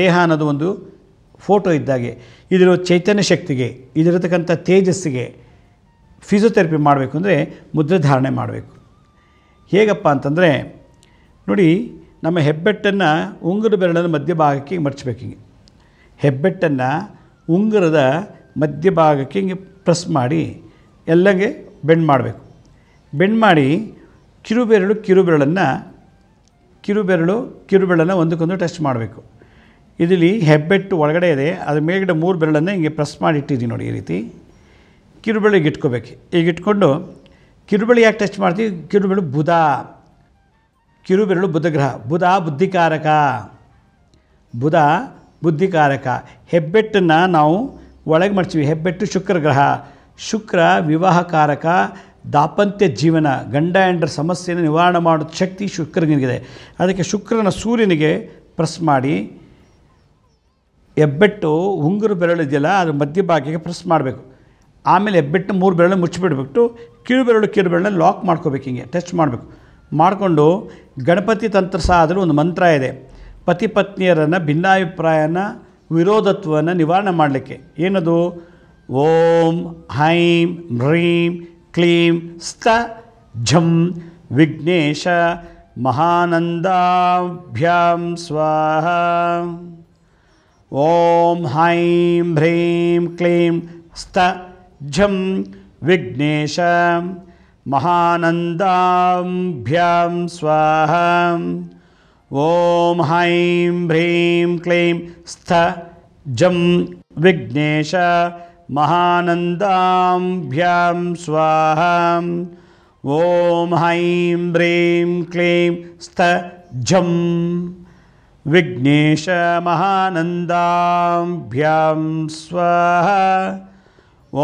ದೇಹ ಅನ್ನೋದು ಒಂದು ಫೋಟೋ ಇದ್ದಾಗೆ ಇದಿರೋ ಚೈತನ್ಯ ಶಕ್ತಿಗೆ ಇದಿರತಕ್ಕಂಥ ತೇಜಸ್ಸಿಗೆ ಫಿಸಿಯೋಥೆರಪಿ ಮಾಡಬೇಕು ಅಂದರೆ ಮುದ್ರೆ ಧಾರಣೆ ಮಾಡಬೇಕು ಹೇಗಪ್ಪ ಅಂತಂದರೆ ನೋಡಿ ನಮ್ಮ ಹೆಬ್ಬೆಟ್ಟನ್ನು ಉಂಗುರ ಬೆರಳನ್ನು ಮಧ್ಯಭಾಗಕ್ಕೆ ಮರ್ಚಬೇಕು ಹಿಂಗೆ ಹೆಬ್ಬೆಟ್ಟನ್ನು ಉಂಗುರದ ಮಧ್ಯಭಾಗಕ್ಕೆ ಹಿಂಗೆ ಪ್ರೆಸ್ ಮಾಡಿ ಎಲ್ಲಂಗೆ ಬೆಂಡ್ ಮಾಡಬೇಕು ಬೆಂಡ್ ಮಾಡಿ ಕಿರುಬೆರಳು ಕಿರುಬೆರಳನ್ನು ಕಿರುಬೆರಳು ಕಿರುಬೆರಳನ್ನು ಒಂದಕ್ಕೊಂದು ಟಚ್ ಮಾಡಬೇಕು ಇದರಲ್ಲಿ ಹೆಬ್ಬೆಟ್ಟು ಒಳಗಡೆ ಇದೆ ಅದ್ರ ಮೇಲ್ಗಡೆ ಮೂರು ಬೆರಳನ್ನು ಹಿಂಗೆ ಪ್ರೆಸ್ ಮಾಡಿ ಇಟ್ಟಿದ್ದೀವಿ ನೋಡಿ ಈ ರೀತಿ ಕಿರುಬೆಳಿಗೆ ಇಟ್ಕೋಬೇಕು ಈಗ ಇಟ್ಕೊಂಡು ಕಿರುಬೆಳಿ ಯಾಕೆ ಟಚ್ ಮಾಡ್ತೀವಿ ಕಿರುಬೆಳು ಬುಧ ಕಿರುಬೆರಳು ಬುಧಗ್ರಹ ಬುಧ ಬುದ್ಧಿಕಾರಕ ಬುಧ ಬುದ್ಧಿಕಾರಕ ಹೆಬ್ಬೆಟ್ಟನ್ನು ನಾವು ಒಳಗೆ ಮಾಡ್ತೀವಿ ಹೆಬ್ಬೆಟ್ಟು ಶುಕ್ರ ಗ್ರಹ ಶುಕ್ರ ವಿವಾಹಕಾರಕ ದಾಪಂತ್ಯ ಜೀವನ ಗಂಡ ಹೆಂಡರ ಸಮಸ್ಯೆಯನ್ನು ನಿವಾರಣೆ ಮಾಡೋ ಶಕ್ತಿ ಶುಕ್ರನಿಗಿದೆ ಅದಕ್ಕೆ ಶುಕ್ರನ ಸೂರ್ಯನಿಗೆ ಪ್ರೆಸ್ ಮಾಡಿ ಹೆಬ್ಬೆಟ್ಟು ಉಂಗುರು ಬೆರಳಿದೆಯಲ್ಲ ಮಧ್ಯ ಭಾಗಕ್ಕೆ ಪ್ರೆಸ್ ಮಾಡಬೇಕು ಆಮೇಲೆ ಹೆಬ್ಬೆಟ್ಟು ಮೂರು ಬೆರಳು ಮುಚ್ಚಿಬಿಡ್ಬಿಟ್ಟು ಕಿರು ಬೆರಳು ಕಿರು ಬೆರಳನ್ನ ಲಾಕ್ ಮಾಡ್ಕೋಬೇಕು ಹಿಂಗೆ ಟೆಸ್ಟ್ ಮಾಡಬೇಕು ಮಾಡಿಕೊಂಡು ಗಣಪತಿ ತಂತ್ರ ಸಹ ಆದರೂ ಒಂದು ಮಂತ್ರ ಇದೆ ಪತಿ ಪತ್ನಿಯರನ್ನು ಭಿನ್ನಾಭಿಪ್ರಾಯನ ವಿರೋಧತ್ವನ ನಿವಾರಣೆ ಮಾಡಲಿಕ್ಕೆ ಏನದು ಓಂ ಹೈಂ ಮ್ರೀಂ ಕ್ಲೀಂ ಸ್ತ ಝಂ ವಿಘ್ನೇಶ ಮಹಾನಂದಾಭ್ಯಾಂ ಸ್ವಾಹ ॐ ह्रीं भ्रीं क्लीं स्त झं विघ्नेश महानन्दाभ्यां स्वाहा ॐ ह्रीं भ्रीं क्लीं स्थ झं विघ्नेश महानन्दाभ्यां स्वाहा ॐ ह्रीं भ्रीं क्लीं स्थ झं विघ्नेश महानंदाभ्याम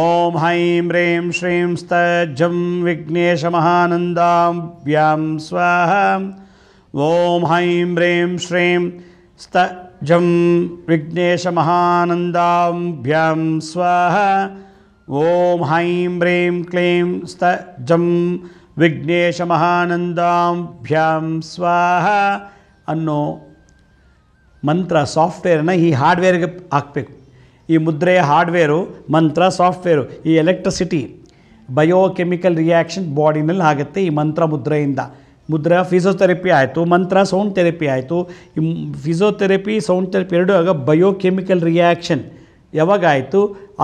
ॐ ऐं ह्रीं श्रीं स्तज्जं विघ्नेश महानंदाभ्याम ॐ ऐं ह्रीं श्रीं स्तजं विघ्नेश महानंदाभ्याम ॐ ऐं ह्रीं क्लीं विघ्नेश महानंदाभ्याम स्वाहा अन्नो ಮಂತ್ರ ಸಾಫ್ಟ್ವೇರನ್ನು ಈ ಹಾರ್ಡ್ವೇರ್ಗೆ ಹಾಕಬೇಕು ಈ ಮುದ್ರೆಯ ಹಾರ್ಡ್ವೇರು ಮಂತ್ರ ಸಾಫ್ಟ್ವೇರು ಈ ಎಲೆಕ್ಟ್ರಿಸಿಟಿ ಬಯೋಕೆಮಿಕಲ್ ರಿಯಾಕ್ಷನ್ ಬಾಡಿನಲ್ಲಿ ಆಗುತ್ತೆ ಈ ಮಂತ್ರ ಮುದ್ರೆಯಿಂದ ಮುದ್ರೆ ಫಿಸಿಯೋಥೆರಪಿ ಆಯಿತು ಮಂತ್ರ ಸೌಂಡ್ ಥೆರಪಿ ಆಯಿತು ಈ ಫಿಸಿಯೋಥೆರಪಿ ಸೌಂಡ್ ಥೆರಪಿ ಎರಡು ಆಗ ಬಯೋಕೆಮಿಕಲ್ ರಿಯಾಕ್ಷನ್ ಯಾವಾಗ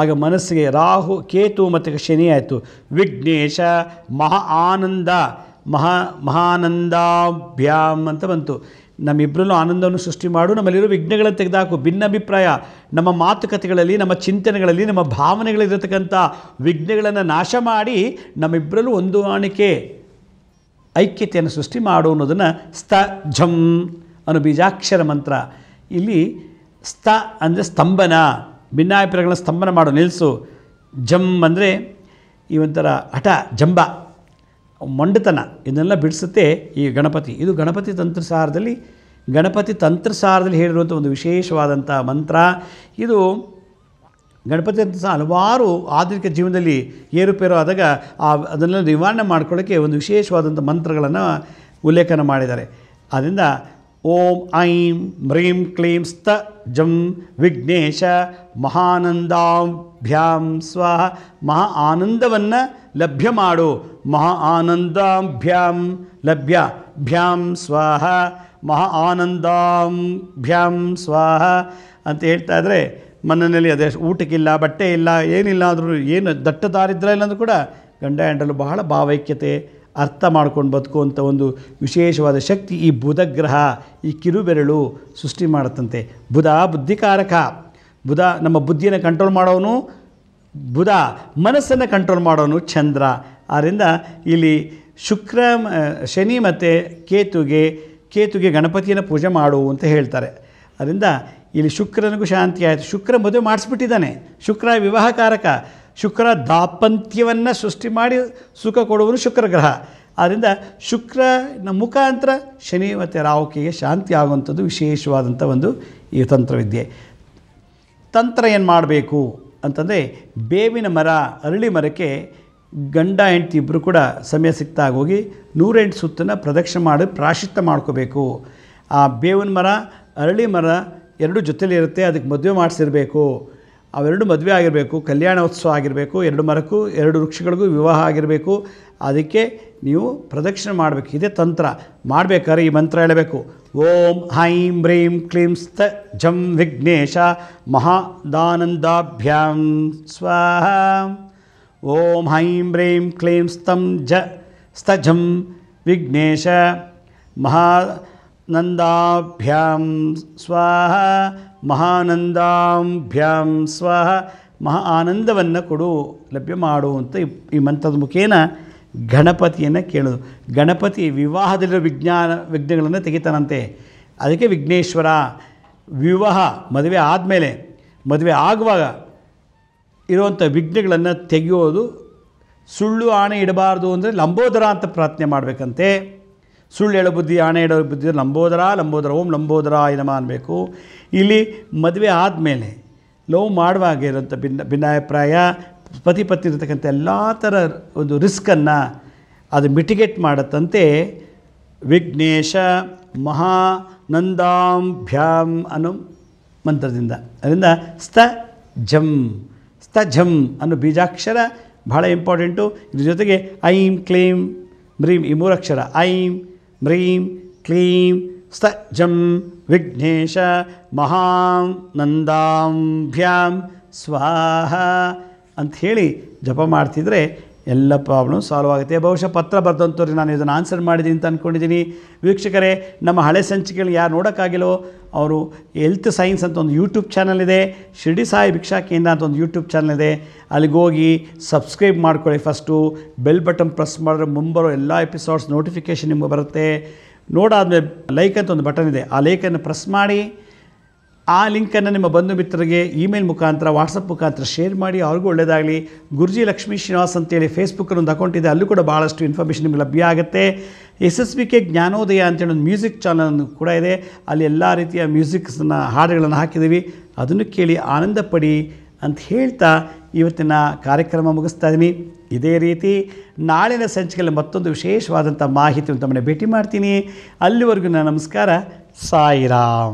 ಆಗ ಮನಸ್ಸಿಗೆ ರಾಹು ಕೇತು ಮತ್ತು ಶನಿ ಆಯಿತು ವಿಘ್ನೇಶ ಮಹಾ ಆನಂದ ಮಹಾ ಮಹಾನಂದಾಭ್ಯಾಮ್ ಅಂತ ಬಂತು ನಮ್ಮಿಬ್ಬರಲ್ಲೂ ಆನಂದವನ್ನು ಸೃಷ್ಟಿ ಮಾಡು ನಮ್ಮಲ್ಲಿರೋ ವಿಘ್ನಗಳನ್ನು ತೆಗೆದಾಕು ಭಿನ್ನಾಭಿಪ್ರಾಯ ನಮ್ಮ ಮಾತುಕತೆಗಳಲ್ಲಿ ನಮ್ಮ ಚಿಂತನೆಗಳಲ್ಲಿ ನಮ್ಮ ಭಾವನೆಗಳಿರತಕ್ಕಂಥ ವಿಘ್ನಗಳನ್ನು ನಾಶ ಮಾಡಿ ನಮ್ಮಿಬ್ಬರಲ್ಲೂ ಒಂದು ಆಣಿಕೆ ಐಕ್ಯತೆಯನ್ನು ಸೃಷ್ಟಿ ಮಾಡು ಅನ್ನೋದನ್ನು ಸ್ತ ಝಂ ಅನ್ನೋ ಬೀಜಾಕ್ಷರ ಮಂತ್ರ ಇಲ್ಲಿ ಸ್ತ ಅಂದರೆ ಸ್ತಂಭನ ಭಿನ್ನಾಭಿಪ್ರಾಯಗಳನ್ನ ಸ್ತಂಭನ ಮಾಡು ನಿಲ್ಲಿಸು ಝಂ ಅಂದರೆ ಈ ಒಂಥರ ಹಠ ಜಂಬ ಮಂಡತನ ಇದನ್ನೆಲ್ಲ ಬಿಡಿಸುತ್ತೆ ಈ ಗಣಪತಿ ಇದು ಗಣಪತಿ ತಂತ್ರಸಾರದಲ್ಲಿ ಗಣಪತಿ ತಂತ್ರಸಾರದಲ್ಲಿ ಹೇಳಿರುವಂಥ ಒಂದು ವಿಶೇಷವಾದಂಥ ಮಂತ್ರ ಇದು ಗಣಪತಿ ಅಂತ ಸಹ ಹಲವಾರು ಆಧುನಿಕ ಜೀವನದಲ್ಲಿ ಏರುಪೇರು ಆದಾಗ ಆ ಅದನ್ನೆಲ್ಲ ನಿವಾರಣೆ ಮಾಡ್ಕೊಳ್ಳೋಕ್ಕೆ ಒಂದು ವಿಶೇಷವಾದಂಥ ಮಂತ್ರಗಳನ್ನು ಉಲ್ಲೇಖನ ಮಾಡಿದ್ದಾರೆ ಆದ್ದರಿಂದ ఓం ఐం మ్రీం క్లీం స్థ జం విఘ్నేಶ ಮಹಾನಂದಾಭ್ಯಾಂ ಸ್ವಹ ಮಹಾ ಆನಂದವನ್ನು ಲಭ್ಯ ಮಾಡು ಮಹಾ ಆನಂದಾಭ್ಯಾಂ ಲಭ್ಯ ಭ್ಯಾಂ ಸ್ವಾಹ ಮಹಾ ಆನಂದಾಭ್ಯಾಂ ಸ್ವಾಹ ಅಂತ ಹೇಳ್ತಾ ಇದ್ದರೆ ಮನನಲ್ಲಿ ಅದೇ ಊಟಕ್ಕಿಲ್ಲ ಬಟ್ಟೆ ಇಲ್ಲ ಏನಿಲ್ಲ ಆದರೂ ಏನು ದಟ್ಟ ದಾರಿದ್ರ ಇಲ್ಲಾಂದ್ರೂ ಕೂಡ ಗಂಡ ಹೆಂಡಲು ಬಹಳ ಭಾವೈಕ್ಯತೆ ಅರ್ಥ ಮಾಡ್ಕೊಂಡು ಬದುಕುವಂಥ ಒಂದು ವಿಶೇಷವಾದ ಶಕ್ತಿ ಈ ಬುಧಗ್ರಹ ಈ ಕಿರುಬೆರಳು ಸೃಷ್ಟಿ ಮಾಡುತ್ತಂತೆ ಬುಧ ಬುದ್ಧಿಕಾರಕ ಬುಧ ನಮ್ಮ ಬುದ್ಧಿಯನ್ನು ಕಂಟ್ರೋಲ್ ಮಾಡೋನು ಬುಧ ಮನಸ್ಸನ್ನು ಕಂಟ್ರೋಲ್ ಮಾಡೋನು ಚಂದ್ರ ಆದ್ದರಿಂದ ಇಲ್ಲಿ ಶುಕ್ರ ಶನಿ ಮತ್ತು ಕೇತುಗೆ ಕೇತುಗೆ ಗಣಪತಿಯನ್ನು ಪೂಜೆ ಮಾಡು ಅಂತ ಹೇಳ್ತಾರೆ ಅದರಿಂದ ಇಲ್ಲಿ ಶುಕ್ರನಿಗೂ ಶಾಂತಿ ಆಯಿತು ಶುಕ್ರ ಮದುವೆ ಮಾಡಿಸ್ಬಿಟ್ಟಿದ್ದಾನೆ ಶುಕ್ರ ವಿವಾಹಕಾರಕ ಶುಕ್ರ ದಾಪಂತ್ಯವನ್ನು ಸೃಷ್ಟಿ ಮಾಡಿ ಸುಖ ಕೊಡುವನು ಶುಕ್ರ ಗ್ರಹ ಆದ್ದರಿಂದ ಶುಕ್ರನ ಮುಖಾಂತರ ಶನಿ ಮತ್ತು ರಾಹುಕಿಗೆ ಶಾಂತಿ ಆಗುವಂಥದ್ದು ವಿಶೇಷವಾದಂಥ ಒಂದು ಈ ತಂತ್ರವಿದ್ಯೆ ತಂತ್ರ ಏನು ಮಾಡಬೇಕು ಅಂತಂದರೆ ಬೇವಿನ ಮರ ಅರಳಿ ಮರಕ್ಕೆ ಗಂಡ ಹೆಂಡತಿ ಇಬ್ಬರು ಕೂಡ ಸಮಯ ಸಿಕ್ತಾಗ ಹೋಗಿ ನೂರೆಂಟು ಸುತ್ತನ್ನು ಪ್ರದಕ್ಷಿಣೆ ಮಾಡಿ ಪ್ರಾಶಿತ್ಯ ಮಾಡ್ಕೋಬೇಕು ಆ ಬೇವಿನ ಮರ ಅರಳಿ ಮರ ಎರಡು ಜೊತೆಲಿರುತ್ತೆ ಇರುತ್ತೆ ಅದಕ್ಕೆ ಮದುವೆ ಮಾಡಿಸಿರ್ಬೇಕು ಅವೆರಡು ಮದುವೆ ಆಗಿರಬೇಕು ಕಲ್ಯಾಣೋತ್ಸವ ಆಗಿರಬೇಕು ಎರಡು ಮರಕ್ಕೂ ಎರಡು ವೃಕ್ಷಗಳಿಗೂ ವಿವಾಹ ಆಗಿರಬೇಕು ಅದಕ್ಕೆ ನೀವು ಪ್ರದಕ್ಷಿಣೆ ಮಾಡಬೇಕು ಇದೇ ತಂತ್ರ ಮಾಡಬೇಕಾದ್ರೆ ಈ ಮಂತ್ರ ಹೇಳಬೇಕು ಓಂ ಹೈಂ ಬ್ರೀಂ ಕ್ಲೀಂ ಸ್ಥ ಝಂ ವಿಘ್ನೇಶ ಮಹಾದಾನಂದಾಭ್ಯಾಂ ಸ್ವಾಹ ಓಂ ಹೈಂ ಬ್ರೀಂ ಕ್ಲೀಂ ಸ್ತಂ ಜ ಸ್ತಜಂ ವಿಘ್ನೇಶ ಮಹಾನಂದಾಭ್ಯಾಂ ಸ್ವಾಹ ಮಹಾನಂದಾಂಭ್ಯಾಂ ಸ್ವಹ ಮಹಾ ಆನಂದವನ್ನು ಕೊಡು ಲಭ್ಯ ಮಾಡು ಅಂತ ಈ ಮಂತ್ರದ ಮುಖೇನ ಗಣಪತಿಯನ್ನು ಕೇಳೋದು ಗಣಪತಿ ವಿವಾಹದಲ್ಲಿರೋ ವಿಜ್ಞಾನ ವಿಘ್ನಗಳನ್ನು ತೆಗಿತಾನಂತೆ ಅದಕ್ಕೆ ವಿಘ್ನೇಶ್ವರ ವಿವಾಹ ಮದುವೆ ಆದಮೇಲೆ ಮದುವೆ ಆಗುವಾಗ ಇರುವಂಥ ವಿಘ್ನಗಳನ್ನು ತೆಗೆಯೋದು ಸುಳ್ಳು ಆಣೆ ಇಡಬಾರ್ದು ಅಂದರೆ ಲಂಬೋದರ ಅಂತ ಪ್ರಾರ್ಥನೆ ಮಾಡಬೇಕಂತೆ ಸುಳ್ಳು ಹೇಳೋ ಬುದ್ಧಿ ಆಣೆ ಹೇಳೋ ಬುದ್ಧಿ ಲಂಬೋದರ ಲಂಬೋದರ ಓಂ ಲಂಬೋದರ ಏನಮ ಅನ್ನಬೇಕು ಇಲ್ಲಿ ಮದುವೆ ಆದಮೇಲೆ ಲವ್ ಮಾಡುವಾಗೆ ಇರೋಂಥ ಭಿನ್ನ ಭಿನ್ನಾಭಿಪ್ರಾಯ ಪತಿ ಪತ್ನಿ ಇರತಕ್ಕಂಥ ಎಲ್ಲ ಥರ ಒಂದು ರಿಸ್ಕನ್ನು ಅದು ಮಿಟಿಗೇಟ್ ಮಾಡತ್ತಂತೆ ವಿಘ್ನೇಶ ಮಹಾನಂದಾಭ್ಯಾಂ ಅನ್ನೋ ಮಂತ್ರದಿಂದ ಅದರಿಂದ ಸ್ತ ಜಂ ಸ್ತ ಜಂ ಅನ್ನೋ ಬೀಜಾಕ್ಷರ ಬಹಳ ಇಂಪಾರ್ಟೆಂಟು ಇದ್ರ ಜೊತೆಗೆ ಐಂ ಕ್ಲೀಂ ಮ್ರೀಂ ಈ ಮೂರಕ್ಷರ ಐಂ ಮ್ರೀಂ ಕ್ಲೀಂ ಸ್ತಜ್ಜಂ ವಿಘ್ನೇಶ ಮಹಾಂ ನಂದಾಂಭ್ಯಾಂ ಸ್ವಾಹ ಅಂಥೇಳಿ ಜಪ ಮಾಡ್ತಿದ್ರೆ ಎಲ್ಲ ಪ್ರಾಬ್ಲಮ್ ಸಾಲ್ವ್ ಆಗುತ್ತೆ ಬಹುಶಃ ಪತ್ರ ಬರೆದಂಥವ್ರಿಗೆ ನಾನು ಇದನ್ನು ಆನ್ಸರ್ ಮಾಡಿದ್ದೀನಿ ಅಂತ ಅಂದ್ಕೊಂಡಿದ್ದೀನಿ ವೀಕ್ಷಕರೇ ನಮ್ಮ ಹಳೆ ಸಂಚಿಕೆಗಳು ಯಾರು ನೋಡೋಕ್ಕಾಗಿಲ್ಲೋ ಅವರು ಹೆಲ್ತ್ ಸೈನ್ಸ್ ಅಂತ ಒಂದು ಯೂಟ್ಯೂಬ್ ಚಾನಲ್ ಇದೆ ಶಿರ್ಡಿ ಸಾಯಿ ಭಿಕ್ಷಾ ಕೇಂದ್ರ ಅಂತ ಒಂದು ಯೂಟ್ಯೂಬ್ ಚಾನಲ್ ಇದೆ ಅಲ್ಲಿಗೆ ಹೋಗಿ ಸಬ್ಸ್ಕ್ರೈಬ್ ಮಾಡ್ಕೊಳ್ಳಿ ಫಸ್ಟು ಬೆಲ್ ಬಟನ್ ಪ್ರೆಸ್ ಮಾಡಿದ್ರೆ ಮುಂಬರೋ ಎಲ್ಲ ಎಪಿಸೋಡ್ಸ್ ನೋಟಿಫಿಕೇಷನ್ ನಿಮಗೆ ಬರುತ್ತೆ ನೋಡಾದ್ಮೇಲೆ ಲೈಕ್ ಅಂತ ಒಂದು ಬಟನ್ ಇದೆ ಆ ಲೈಕನ್ನು ಪ್ರೆಸ್ ಮಾಡಿ ಆ ಲಿಂಕನ್ನು ನಿಮ್ಮ ಬಂಧು ಮಿತ್ರರಿಗೆ ಇಮೇಲ್ ಮುಖಾಂತರ ವಾಟ್ಸಪ್ ಮುಖಾಂತರ ಶೇರ್ ಮಾಡಿ ಅವ್ರಿಗೂ ಒಳ್ಳೆಯದಾಗಲಿ ಗುರುಜಿ ಲಕ್ಷ್ಮೀ ಶ್ರೀನಿವಾಸ್ ಅಂತೇಳಿ ಫೇಸ್ಬುಕ್ಕಲ್ಲಿ ಒಂದು ಅಕೌಂಟ್ ಇದೆ ಅಲ್ಲೂ ಕೂಡ ಭಾಳಷ್ಟು ಇನ್ಫಾರ್ಮೇಷನ್ ನಿಮ್ಗೆ ಲಭ್ಯ ಆಗುತ್ತೆ ಎಸ್ ಎಸ್ ಬಿ ಕೆ ಜ್ಞಾನೋದಯ ಅಂತೇಳಿ ಒಂದು ಮ್ಯೂಸಿಕ್ ಚಾನಲ್ ಕೂಡ ಇದೆ ಅಲ್ಲಿ ಎಲ್ಲ ರೀತಿಯ ಮ್ಯೂಸಿಕ್ಸನ್ನ ಹಾಡುಗಳನ್ನು ಹಾಕಿದ್ದೀವಿ ಅದನ್ನು ಕೇಳಿ ಆನಂದ ಪಡಿ ಅಂತ ಹೇಳ್ತಾ ಇವತ್ತಿನ ಕಾರ್ಯಕ್ರಮ ಮುಗಿಸ್ತಾ ಇದ್ದೀನಿ ಇದೇ ರೀತಿ ನಾಳಿನ ಸಂಚಿಕೆಯಲ್ಲಿ ಮತ್ತೊಂದು ವಿಶೇಷವಾದಂಥ ಮಾಹಿತಿ ತಮ್ಮನ್ನು ಭೇಟಿ ಮಾಡ್ತೀನಿ ಅಲ್ಲಿವರೆಗೂ ನನ್ನ ನಮಸ್ಕಾರ ಸಾಯಿರಾಮ್